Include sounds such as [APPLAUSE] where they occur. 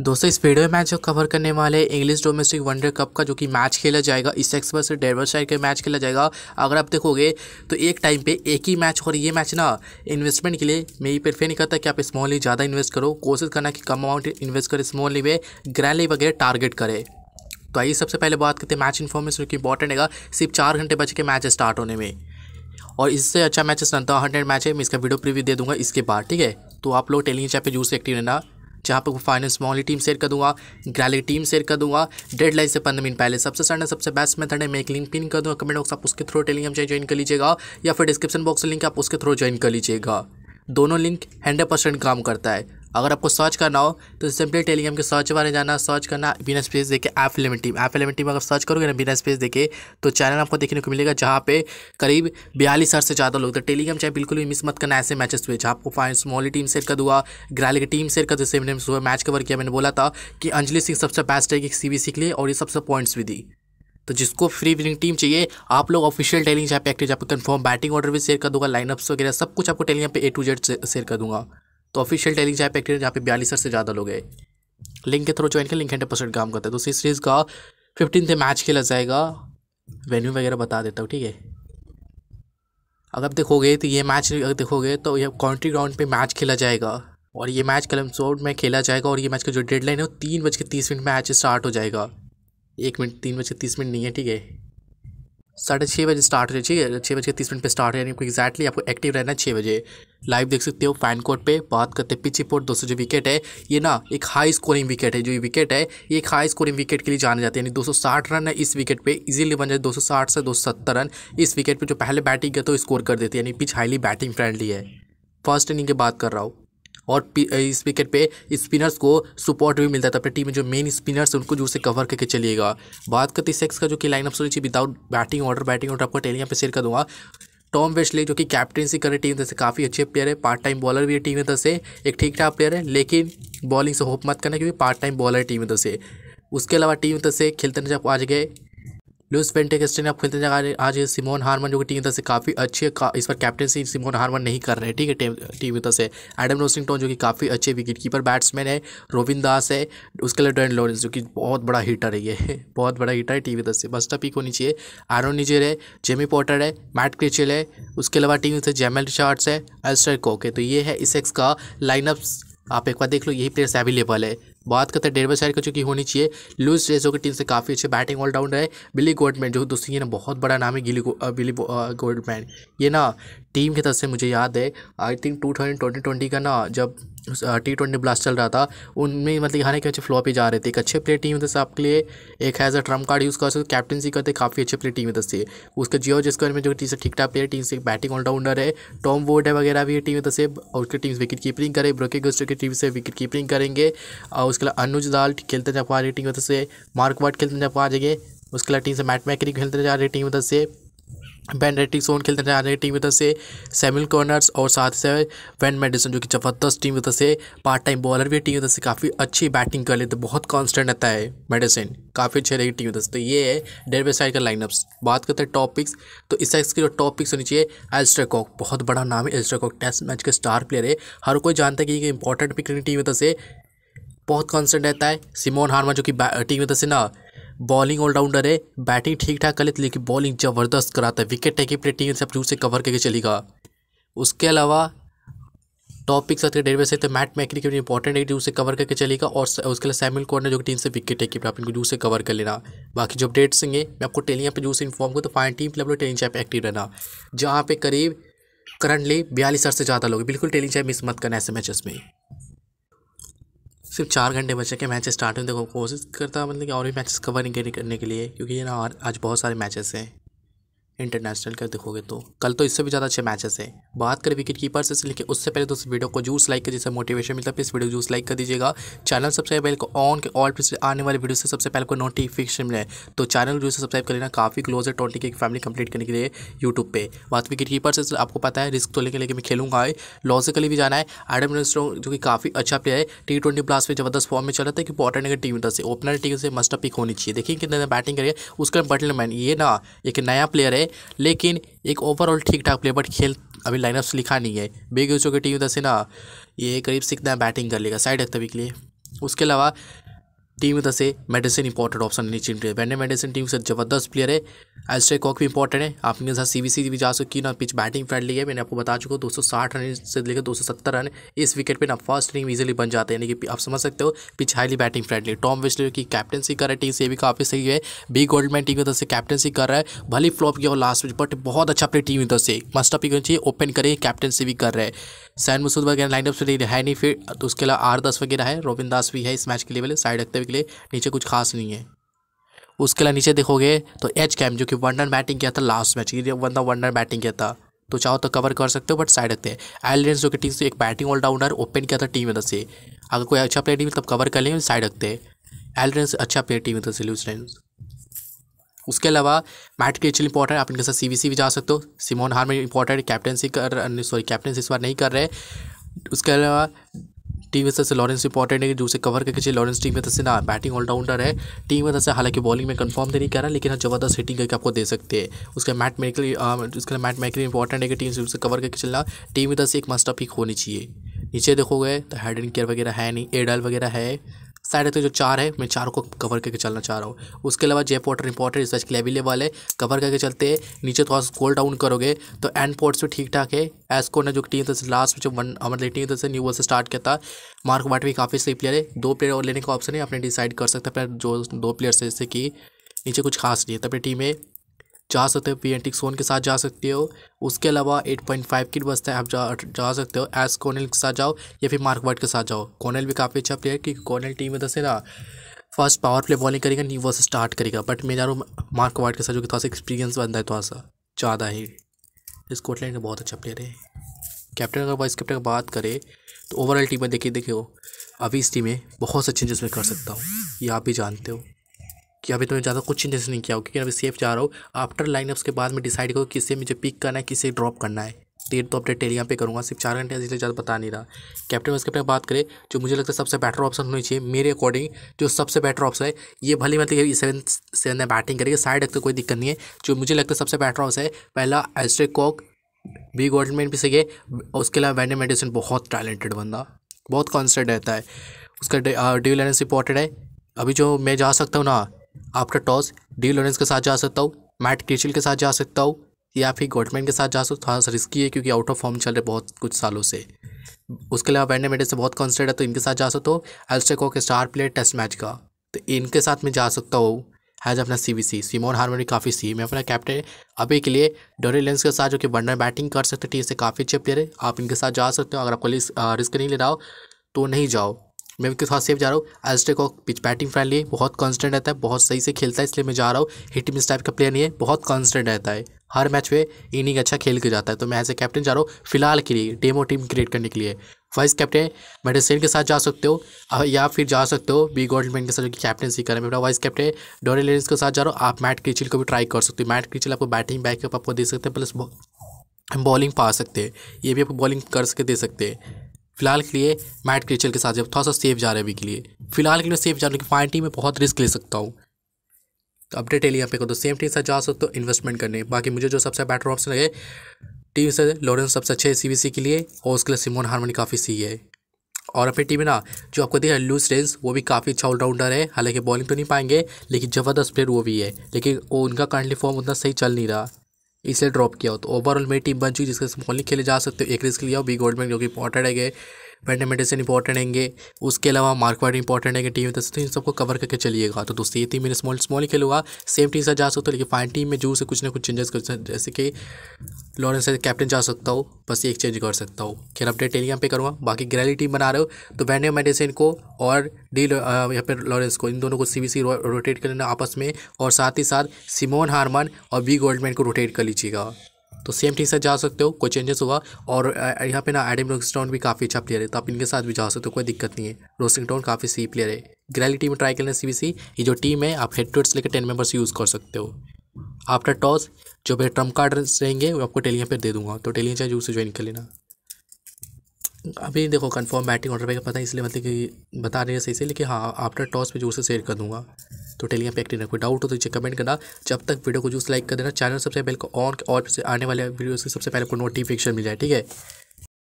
दोस्तों इस वीडियो में मैच कवर करने वाले इंग्लिश डोमेस्टिक वनडे कप का जो कि मैच खेला जाएगा इस एक्सपर्स से डेवर्साइड का मैच खेला जाएगा अगर आप देखोगे तो एक टाइम पे एक ही मैच और ये मैच ना इन्वेस्टमेंट के लिए मैं ये प्रेफर नहीं करता कि आप स्मॉल ही ज़्यादा इन्वेस्ट करो कोशिश करना कि कम अमाउंट इन्वेस्ट करें स्मॉल ली में ग्रैंड ली वगैरह टारगेट करें तो आइए सबसे पहले बात करते हैं मैच इन्फॉर्मेशन क्योंकि इंपॉर्टेंट है सिर्फ चार घंटे बचे के मैच स्टार्ट होने में और इससे अच्छा मैचेस रहता हंड्रेड मैच है मैं इसका वीडियो प्रीव्यू दे दूंगा इसके बाद ठीक है तो आप लोग टेलिंग चैप पे जूस एक्टिव रहना जहाँ पर फाइनल स्मॉल टीम शेयर कर दूंगा ग्रैली टीम शेयर कर दूंगा डेड से पंद्रह मिनट पहले सबसे सड़ना सबसे बेस्ट मेथड है मैं एक लिंक पिन कर दूँगा कमेंट बॉक्स आप उसके थ्रू टेलीग्राम चाहे ज्वाइन कर लीजिएगा या फिर डिस्क्रिप्शन बॉक्स लिंक आप उसके थ्रू ज्वाइन कर लीजिएगा दोनों लिंक हंड्रेड परसेंट काम करता है अगर आपको सर्च करना हो तो सिंपली टेलीग्राम के सर्च बारे जाना सर्च करना बिना स्पेस देके app eleven team app eleven team अगर सर्च करोगे ना बिना स्पेस देके तो चैनल आपको देखने को मिलेगा जहाँ पे करीब बयालीस हज़ार से ज़्यादा लोग तो टेलीग्राम चाहे बिल्कुल भी मिस मत करना ऐसे मैचेस हुए जहाँ आपको फाइन स्मॉली टीम सेट कर दुआ ग्राले की टीम सेट कर दी सेवन हुआ मैच कवर किया मैंने बोला था कि अंजलि सिंह सबसे बेस्ट है कि सी के लिए और ये सबसे पॉइंट्स भी दी तो जिसको फ्री विनिंग टीम चाहिए आप लोग ऑफिशियल टेलिंग चाहे पे एक्टिव यहाँ कंफर्म बैटिंग ऑर्डर भी शेयर कर दूंगा लाइनअप्स वगैरह सब कुछ आपको टेलिंग यहाँ पे ए टू जेड शेयर कर दूंगा तो ऑफिशियल टेलीग्राम पे एक्टिव जहाँ पे बयालीस से ज़्यादा लोग हैं लिंक के थ्रू ज्वाइन कर लिंक हंड्रेड परसेंट काम करता है तो सीरीज़ का फिफ्टीन मैच खेला जाएगा वेन्यू वगैरह बता देता हूँ ठीक है अगर आप देखोगे तो ये मैच अगर देखोगे तो ये कॉन्ट्री ग्राउंड पे मैच खेला जाएगा और ये मैच कलम कलमसोड में खेला जाएगा और ये मैच का जो डेडलाइन है वो तीन बज के तीस मिनट में मैच स्टार्ट हो जाएगा एक मिनट तीन बज के तीस मिनट नहीं है ठीक है साढ़े छः बजे स्टार्ट हो जाए ठीक है छः बज के तीस मिनट पे स्टार्ट हो जाए एक्जैक्टली आपको एक्टिव रहना है छः बजे लाइव देख सकते हो फैन कोर्ट पे बात करते हैं पिच रिपोर्ट दोस्तों जो विकेट है ये ना एक हाई स्कोरिंग विकेट है जो ये विकेट है ये एक हाई स्कोरिंग विकेट के लिए जाना जाता है यानी 260 रन है इस विकेट पे इजीली बन जाए 260 से 270 रन इस विकेट पे जो पहले बैटिंग है तो स्कोर कर देती है यानी पिच हाईली बैटिंग फ्रेंडली है फर्स्ट इनिंग की बात कर रहा हूँ और इस विकेट पे स्पिनर्स को सपोर्ट भी मिलता है तो अपनी टीम में जो मेन स्पिनर्स उनको जो से कवर करके चलिएगा बात करते सेक्स का जो कि लाइनअप सोनी चाहिए without batting order batting order आपको टेलिंग यहाँ पे शेयर कर दूंगा टॉम वेस्टली जो कि कैप्टनसी करे टीम से काफ़ी अच्छे प्लेयर है पार्ट टाइम बॉलर भी है टीम इधर से एक ठीक ठाक प्लेयर है लेकिन बॉलिंग से होप मत करना क्योंकि पार्ट टाइम बॉलर है टीम से उसके अलावा टीम इधर से खेलते नजर आ गए लुइस पेंटेकेस्टन आप खेलते हैं आज सिमोन हारमन जो कि टीम से काफ़ी अच्छी है का, इस पर कैप्टनसी सिमोन हारमन नहीं कर रहे हैं ठीक है टीम की से एडम रोसिंगटन जो कि काफ़ी अच्छे विकेट कीपर बैट्समैन है रोविन दास है उसके लिए डैन लॉरेंस जो कि बहुत बड़ा हीटर है ये [LAUGHS] बहुत बड़ा हीटर है टीम वी से बस्टा पिक होनी चाहिए आरोन निजर है जेमी पॉटर है मैट क्रिचल है उसके अलावा टीम से जेमल रिचार्ड्स है अल्स्टर कोक है तो ये है इस एक्स का लाइनअप आप एक बार देख लो यही प्लेयर्स अवेलेबल है बात करते हैं डेरबा शायर को चूंकि होनी चाहिए लुइस रेजो की टीम से काफ़ी अच्छे बैटिंग ऑलराउंडर है बिली गोल्डमैन जो दोस्तों ये ना बहुत बड़ा नाम है गिली बिली गोल्डमैन ये ना टीम की तरफ से मुझे याद है I think two thousand twenty twenty का ना जब टी ट्वेंटी ब्लास्ट चल रहा था उनमें मतलब यहाँ के अच्छे फ्लॉप ही जा रहे थे एक अच्छे प्लेयर टीम में आपके लिए एक as a trump card use कर सकते कैप्टनसी करते काफ़ी अच्छे प्लेयर टीम दस से उसके जियो बारे में जो टीम से ठीक ठाक प्लेयर टीम से बैटिंग ऑलराउंडर है टॉम वोड है वगैरह भी टीम दस से और उसके टीम विकेट कीपिंग करे ब्रोके गुस्टर की टीम से विकेट कीपिंग करेंगे और उसके अलावा अनुज दाल खेलते जापान टीम में से मार्क वाट खेलते पा जाएंगे उसके अलावा टीम से मैट मैकरी खेलते जा रही टीम में से बैन रेटिंग सोन खेलते नजर आ रहे टीम की तरफ से सेमिल कॉर्नर्स और साथ से साथ वैन मेडिसन जो कि जबरदस्त टीम की तरफ से पार्ट टाइम बॉलर भी टीम की तरफ से काफ़ी अच्छी बैटिंग कर लेते बहुत कॉन्स्टेंट रहता है मेडिसन काफ़ी अच्छे रहेगी टीम की तरफ से तो ये है बे साइड का लाइनअप्स बात करते हैं टॉपिक्स तो इस साइज की जो टॉपिक्स होनी चाहिए एल्स्टर बहुत बड़ा नाम है एल्स्टर टेस्ट मैच के स्टार प्लेयर है हर कोई जानता है कि इंपॉर्टेंट पिक टीम की तरफ से बहुत कॉन्स्टेंट रहता है सिमोन हार्मा जो कि टीम की तरफ से ना बॉलिंग ऑलराउंडर है बैटिंग ठीक ठाक कर लेते लेकिन बॉलिंग ज़बरदस्त कराता है विकेट टेकिंग प्लेटिंग सब रूट से कवर करके चलेगा उसके अलावा टॉपिक पिक साथ डेढ़ से तो मैट मैकनी की इंपॉर्टेंट है उसे कवर करके चलेगा और उसके लिए सैमिल कॉर्नर जो टीम से विकेट टेकी आप अपने जू से कवर कर लेना बाकी जो अपडेट्स होंगे मैं आपको टेली यहाँ जू जूस इन्फॉर्म करूँ तो फाइन टीम पे टेलिंग चैप एक्टिव रहना जहाँ पे करीब करंटली बयालीस सर से ज़्यादा लोग बिल्कुल टेली चैप मिस मत करना ऐसे मैचेस में सिर्फ चार घंटे बचे के मैच स्टार्ट होते तक कोशिश करता मतलब कि और भी मैचेस कवर नहीं करने के लिए क्योंकि ये ना आज बहुत सारे मैचेस हैं इंटरनेशनल का देखोगे तो कल तो इससे भी ज़्यादा अच्छे मैचेस है बात करें विकेट कीपर से लेकिन उससे पहले तो उस वीडियो को जूस लाइक कर जिससे मोटिवेशन मिलता है इस वीडियो जूस लाइक कर दीजिएगा चैनल सब्सक्राइब बेल को ऑन के ऑल पिछले आने वाले वीडियो से सबसे पहले को नोटिफिकेशन मिले तो चैनल जो सब्सक्राइब कर लेना काफ़ी क्लोज है ट्वेंटी की फैमिली कंप्लीट करने के लिए यूट्यूब पर बात विकेट कीपर से आपको पता है रिस्क तो लेकर लेकिन मैं खेलूंगा लॉजिकली भी जाना है एडम जो कि काफ़ी अच्छा प्लेयर है टी ट्वेंटी ब्लास्ट में जबरदस्त फॉर्म में चल रहा था कि पॉटर नगर टीम से ओपनर टीम से मस्ट पिक होनी चाहिए देखिए कितने बैटिंग करिए उसका बटलमैन ये ना एक नया प्लेयर है लेकिन एक ओवरऑल ठीक ठाक प्ले बट खेल अभी लाइनअप से लिखा नहीं है बेगूसो की टीम उधर से ना ये करीब सीखना बैटिंग कर लेगा साइड है तभी के लिए उसके अलावा टीम में से मेडिसिन इंपॉर्टेंट ऑप्शन चीन चाहिए वेंडे मेडिसिन टीम से जबरदस्त प्लेयर है एस्ट्रे कॉक भी इंपॉर्टेंट है आपने साथ सी बी सी भी जा सकती है ना पिच बैटिंग फ्रेंडली है मैंने आपको बता चुका हूँ दो सौ साठ रन से लेकर दो सौ सत्तर रन इस विकेट पर ना फर्स्ट इनिंग इजिली बन जाते हैं यानी कि आप समझ सकते हो pitch highly batting friendly Tom West की कैप्टनसी कर रहा है टीम से भी काफ़ी सही है बी गोल्डमैन टीम की तरफ से कैप्टनसी कर रहा है भले फ्लॉप किया लास्ट में बट बहुत अच्छा अपनी टीम की तरफ से मस्ट अपी करनी चाहिए ओपन करें कैप्टनसी भी कर रहे हैं सैन मसूद वगैरह लाइनअप से तो है नहीं फिर तो उसके अलावा आर दस वगैरह है रोबिन दास भी है इस मैच के लेवल साइड रखते प्लेयर के लिए नीचे कुछ खास नहीं है उसके अलावा नीचे देखोगे तो एच कैम जो कि वन बैटिंग किया था लास्ट मैच ये बंदा वन रन बैटिंग किया था तो चाहो तो कवर कर सकते हो बट साइड रखते हैं आयरलैंड जो कि टीम से एक बैटिंग ऑलराउंडर ओपन किया था टीम इधर से अगर कोई अच्छा प्लेयर टीम तब कवर कर लेंगे साइड रखते हैं आयरलैंड अच्छा प्लेयर टीम इधर से ल्यूजीलैंड उसके अलावा मैट के एक्चुअली इंपॉर्टेंट आप इनके साथ सी भी जा सकते हो सिमोन हार्मन इंपॉर्टेंट कैप्टनसी कर सॉरी कैप्टनसी इस बार नहीं कर रहे उसके अलावा टीम में से लॉरेंस इंपॉर्टेंट है कि उसे कवर करके चाहिए लॉरेंस टीम में से ना बैटिंग ऑलराउंडर है टीम में से हालांकि बॉलिंग में कंफर्म तो नहीं कर रहा लेकिन हाँ जबरदस्त हिटिंग करके आपको दे सकते हैं उसका मैट मेकर उसका मैट मेकर इंपॉर्टेंट है कि टीम से कवर करके चलना टीम में से एक मस्टा पिक होनी चाहिए नीचे देखोगे तो हेड एंड केयर वगैरह है नहीं एडल वगैरह है साइड तो जो चार है मैं चारों को कवर करके चलना चाह रहा हूँ उसके अलावा जेप वाटर इंपॉर्टेंट रिसर्च के लिए अवेलेबल है कवर करके चलते हैं नीचे थोड़ा स्कोल डाउन करोगे तो एंड पोर्ट्स भी ठीक ठाक है एसको ने जो टीम से लास्ट में जो वन मतलब टीम से न्यू वर्ल्ड से स्टार्ट किया था मार्क वाट भी काफ़ी सही प्लेयर है दो प्लेयर और लेने का ऑप्शन है अपने डिसाइड कर सकते हैं जो दो प्लेयर है जैसे कि नीचे कुछ खास नहीं है तो अपनी टीम है जा सकते हो पी एन के साथ जा सकते हो उसके अलावा 8.5 किट बचता है आप जा जा सकते हो एस कॉनल के साथ जाओ या फिर मार्क वाइट के साथ जाओ कॉर्नल भी काफ़ी अच्छा प्लेयर क्योंकि कॉर्नल टीम में से ना फर्स्ट पावर प्ले बॉलिंग करेगा नहीं वो स्टार्ट करेगा बट मैं जा रहा हूँ मार्क वाइट के साथ जो कि थोड़ा सा एक्सपीरियंस बनता है थोड़ा सा ज़्यादा ही स्कॉटलैंड का बहुत अच्छा प्लेयर है कैप्टन अगर वाइस कैप्टन की बात करें तो ओवरऑल टीम में देखिए देखिए अभी इस टीम में बहुत से चेंजेस मैं कर सकता हूँ ये आप भी जानते हो कि अभी तुमने ज़्यादा कुछ चेंजेस नहीं किया हो क्योंकि अभी सेफ जा रहा हूँ आफ्टर लाइनअप्स के बाद में डिसाइड करो किससे मुझे पिक करना है किसे ड्रॉप करना है डेट तो अपडेट टेलियाँ पे करूँगा सिर्फ चार घंटे इसलिए ज़्यादा बता नहीं रहा कैप्टन वाइस कैप्टन बात करें जो मुझे लगता है सबसे बेटर ऑप्शन होनी चाहिए मेरे अकॉर्डिंग जो सबसे बेटर ऑप्शन है ये भले मतलब सेवन सेवन बैटिंग करेगी साइड रखते कोई दिक्कत नहीं है जो मुझे लगता है सबसे बेटर ऑप्शन है पहला एस्ट्रे कॉक बी गोल्डमैन भी सही और उसके अलावा वैंडे मेडिसन बहुत टैलेंटेड बंदा बहुत कॉन्सेंट रहता है उसका ड्यूल इंपॉर्टेंट है अभी जो मैं जा सकता हूँ ना आफ्टर टॉस डी लोरेंस के साथ जा सकता हूँ मैट क्रिचिल के साथ जा सकता हूँ या फिर गोटमैन के साथ जा सकता हूँ थोड़ा सा रिस्की है क्योंकि आउट ऑफ फॉर्म चल रहे बहुत कुछ सालों से उसके अलावा वैंडे मेडे से बहुत कॉन्सर्ट है तो इनके साथ जा सकता हूँ एल्स्टेको के स्टार प्लेयर टेस्ट मैच का तो इनके साथ मैं जा सकता हूँ हैज़ अपना C B C Simon Harmer काफ़ी सी मैं अपना कैप्टन अभी के लिए डोरी लेंस के साथ जो कि वनडर बैटिंग कर सकते टीम तो से काफ़ी अच्छे प्लेयर है आप इनके साथ जा सकते हो अगर आपको रिस्क नहीं ले रहा हो तो नहीं जाओ मैं उनके साथ सेफ जा रहा हूँ एलस्टे को पिच बैटिंग फ्रेंडली है बहुत कॉन्स्टेंट रहता है बहुत सही से खेलता है इसलिए मैं जा रहा हूँ हिट मिस टाइप का प्लेयर नहीं है बहुत कॉन्स्टेंट रहता है हर मैच में इनिंग अच्छा खेल के जाता है तो मैं एज ए कैप्टन जा रहा हूँ फिलहाल के लिए डेमो टीम क्रिएट करने के लिए वाइस कैप्टन मेडिसिन के साथ जा सकते हो या फिर जा सकते हो बी गोल्डमैन के साथ जो कि कैप्टनसी करें मेरा वाइस कैप्टन डोरे लेंस के साथ जा रहा हूँ आप मैट क्रिचिल को भी ट्राई कर सकते हो मैट क्रिचिल आपको बैटिंग बैकअप आपको दे सकते हैं प्लस बॉलिंग पा सकते हैं ये भी आपको बॉलिंग कर सके दे सकते हैं फिलहाल के लिए मैट क्रिचल के साथ जब थोड़ा सा सेफ जा रहे अभी के लिए फिलहाल के लिए सेफ जा रहे कि टीम में बहुत रिस्क ले सकता हूँ तो अपडेट यहाँ पे को तो सेम टीम से जा सकते हो इन्वेस्टमेंट करने बाकी मुझे जो सबसे बेटर ऑप्शन लगे टीम से लॉरेंस सबसे अच्छे सी के लिए और उसके लिए सिमोन हारमनी काफ़ी सही है और अपनी टीम में ना जो आपको है लूज रेंस वो भी काफ़ी अच्छा ऑलराउंडर है हालांकि बॉलिंग तो नहीं पाएंगे लेकिन ज़बरदस्त प्लेयर वो भी है लेकिन वो उनका करंटली फॉर्म उतना सही चल नहीं रहा इसे ड्रॉप किया हो तो ओवरऑल मेरी टीम बन चुकी जिसके स्मॉलिंग खेले जा सकते हो एक रिस्क लिया हो बी गोल्ड में जो कि इंपॉर्टेंट है बैटने मेडिसिन इंपॉर्टेंट होंगे उसके अलावा मार्कवाइड इंपॉर्टेंट रहेंगे टीम तो इन सबको कवर करके चलिएगा तो दोस्तों ये टीम मैंने स्मॉल स्मॉल खेल खेलूंगा सेम टीम से जा सकता हो लेकिन फाइन टीम में जू से कुछ ना कुछ चेंजेस कर सकते जैसे कि लॉरेंस से कैप्टन जा सकता हो बस एक चेंज कर सकता हो खेल अपडेट टेलीग्राम पे करूँगा बाकी ग्रैली टीम बना रहे हो तो बैटने मेडिसिन को और डी uh, यहाँ पर लॉरेंस को इन दोनों को सी रो, रोटेट कर लेना आपस में और साथ ही साथ सिमोन हारमन और बी गोल्डमैन को रोटेट कर लीजिएगा तो सेम टीम से जा सकते हो कोई चेंजेस हुआ और यहाँ पे ना एडम रोसिंगटोन भी काफ़ी अच्छा प्लेयर है तो आप इनके साथ भी जा सकते हो कोई दिक्कत नहीं है रोसिंगटोन काफ़ी सही प्लेयर है ग्रैली टीम में ट्राई करना सी सी ये जो टीम है आप हेड टूट्स लेकर टेन मेंबर्स यूज़ कर सकते हो आफ्टर टॉस जो मेरे ट्रम्प कार्ड रहेंगे वो आपको टेलियाँ पर दे दूंगा तो टेलियाँ चाहे जरूर से ज्वाइन कर लेना अभी देखो कंफर्म बैटिंग ऑर्डर पे पता है इसलिए मतलब कि बता रहे हैं सही से लेकिन हाँ आफ्टर टॉस पे जोर से शेयर कर दूंगा तो टेलीग्राम पे एक्टिंग कोई डाउट हो तो कमेंट करना जब तक वीडियो को जूस लाइक कर देना चैनल सबसे पहले ऑन और आने वाले वीडियो से सबसे पहले को नोटिफिकेशन मिल जाए ठीक है